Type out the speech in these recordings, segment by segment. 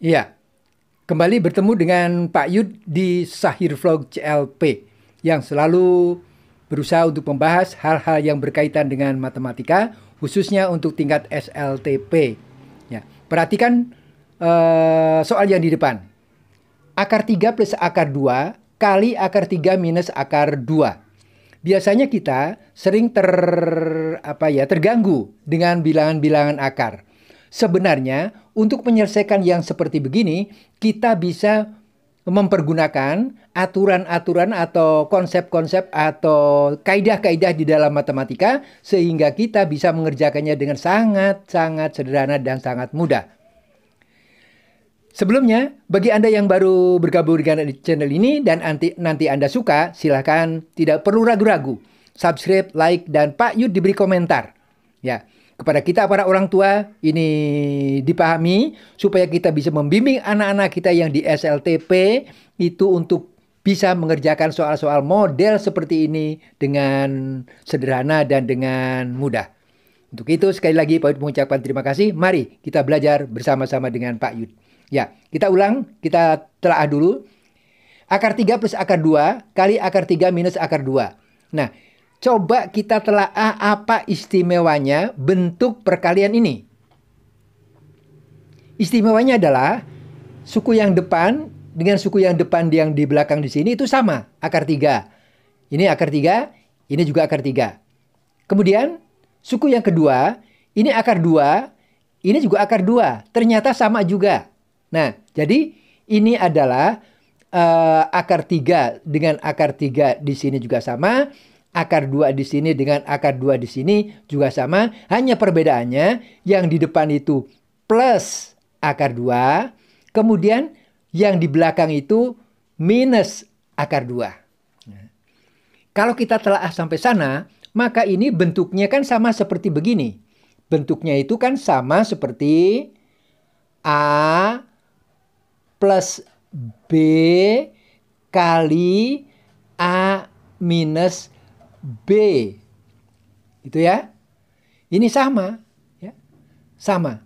Iya, kembali bertemu dengan Pak Yud di Sahir Vlog CLP yang selalu berusaha untuk membahas hal-hal yang berkaitan dengan matematika khususnya untuk tingkat SLTP. Ya, perhatikan uh, soal yang di depan. Akar 3 plus akar 2 kali akar 3 minus akar 2. Biasanya kita sering ter apa ya terganggu dengan bilangan-bilangan akar. Sebenarnya untuk menyelesaikan yang seperti begini, kita bisa mempergunakan aturan-aturan atau konsep-konsep atau kaidah-kaidah di dalam matematika sehingga kita bisa mengerjakannya dengan sangat-sangat sederhana dan sangat mudah. Sebelumnya, bagi Anda yang baru bergabung dengan channel ini dan anti, nanti Anda suka, silahkan tidak perlu ragu-ragu. Subscribe, like, dan Pak Yud diberi komentar. Ya, kepada kita para orang tua ini dipahami supaya kita bisa membimbing anak-anak kita yang di SLTP itu untuk bisa mengerjakan soal-soal model seperti ini dengan sederhana dan dengan mudah. Untuk itu sekali lagi Pak Yud mengucapkan terima kasih. Mari kita belajar bersama-sama dengan Pak Yud. Ya, kita ulang, kita telah dulu. Akar 3 plus akar 2 kali akar 3 minus akar 2. Nah, Coba kita telaah apa istimewanya bentuk perkalian ini. Istimewanya adalah suku yang depan dengan suku yang depan yang di belakang di sini itu sama, akar tiga. Ini akar tiga, ini juga akar tiga. Kemudian suku yang kedua, ini akar dua, ini juga akar dua. Ternyata sama juga. Nah, jadi ini adalah uh, akar tiga dengan akar tiga di sini juga sama akar dua di sini dengan akar dua di sini juga sama. Hanya perbedaannya yang di depan itu plus akar dua. Kemudian yang di belakang itu minus akar dua. Kalau kita telah sampai sana, maka ini bentuknya kan sama seperti begini. Bentuknya itu kan sama seperti A plus B kali A minus B. Itu ya. Ini sama, ya. Sama.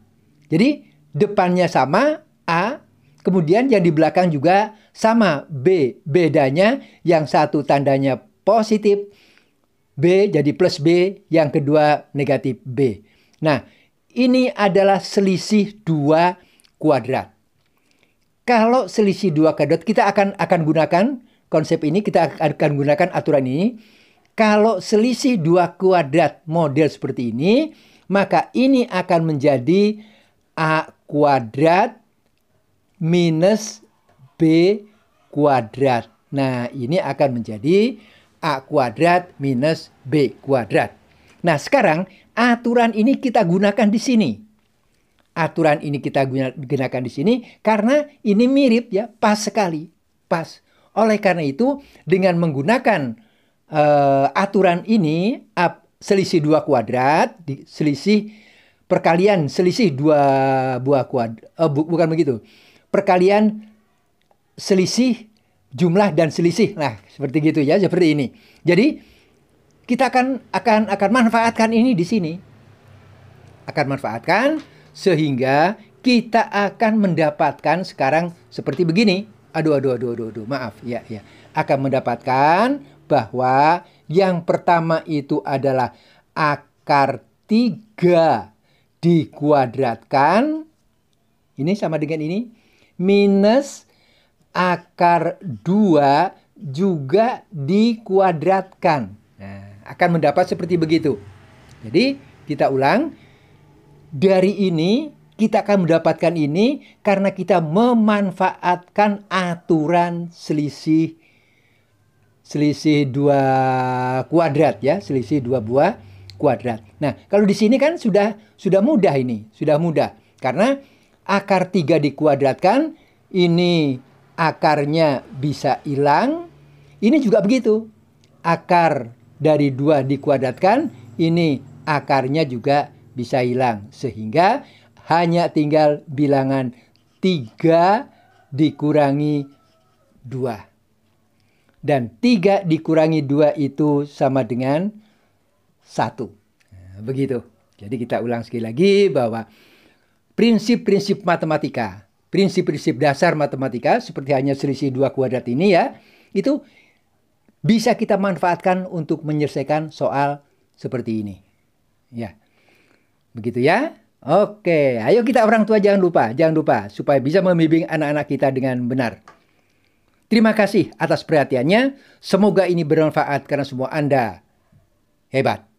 Jadi depannya sama A, kemudian yang di belakang juga sama B. Bedanya yang satu tandanya positif B jadi plus B, yang kedua negatif B. Nah, ini adalah selisih dua kuadrat. Kalau selisih dua kuadrat kita akan akan gunakan konsep ini, kita akan gunakan aturan ini kalau selisih dua kuadrat model seperti ini, maka ini akan menjadi A kuadrat minus B kuadrat. Nah, ini akan menjadi A kuadrat minus B kuadrat. Nah, sekarang aturan ini kita gunakan di sini. Aturan ini kita gunakan di sini karena ini mirip ya, pas sekali, pas. Oleh karena itu, dengan menggunakan uh, aturan ini uh, selisih dua kuadrat, di, selisih perkalian selisih dua buah kuadrat, uh, eh, bu, bukan begitu, perkalian selisih jumlah dan selisih, nah seperti gitu ya, seperti ini. Jadi kita akan akan akan manfaatkan ini di sini, akan manfaatkan sehingga kita akan mendapatkan sekarang seperti begini. Aduh, aduh, aduh, aduh, aduh, maaf, ya, ya. Akan mendapatkan bahwa yang pertama itu adalah akar 3 dikuadratkan. Ini sama dengan ini. Minus akar 2 juga dikuadratkan. Nah, akan mendapat seperti begitu. Jadi kita ulang. Dari ini kita akan mendapatkan ini karena kita memanfaatkan aturan selisih selisih dua kuadrat ya, selisih dua buah kuadrat. Nah, kalau di sini kan sudah sudah mudah ini, sudah mudah. Karena akar tiga dikuadratkan, ini akarnya bisa hilang. Ini juga begitu. Akar dari dua dikuadratkan, ini akarnya juga bisa hilang. Sehingga hanya tinggal bilangan tiga dikurangi dua. Dan 3 dikurangi 2 itu sama dengan 1. Nah, begitu. Jadi kita ulang sekali lagi bahwa prinsip-prinsip matematika, prinsip-prinsip dasar matematika seperti hanya selisih dua kuadrat ini ya, itu bisa kita manfaatkan untuk menyelesaikan soal seperti ini. Ya. Begitu ya. Oke, ayo kita orang tua jangan lupa, jangan lupa supaya bisa membimbing anak-anak kita dengan benar. Terima kasih atas perhatiannya. Semoga ini bermanfaat karena semua Anda. Hebat.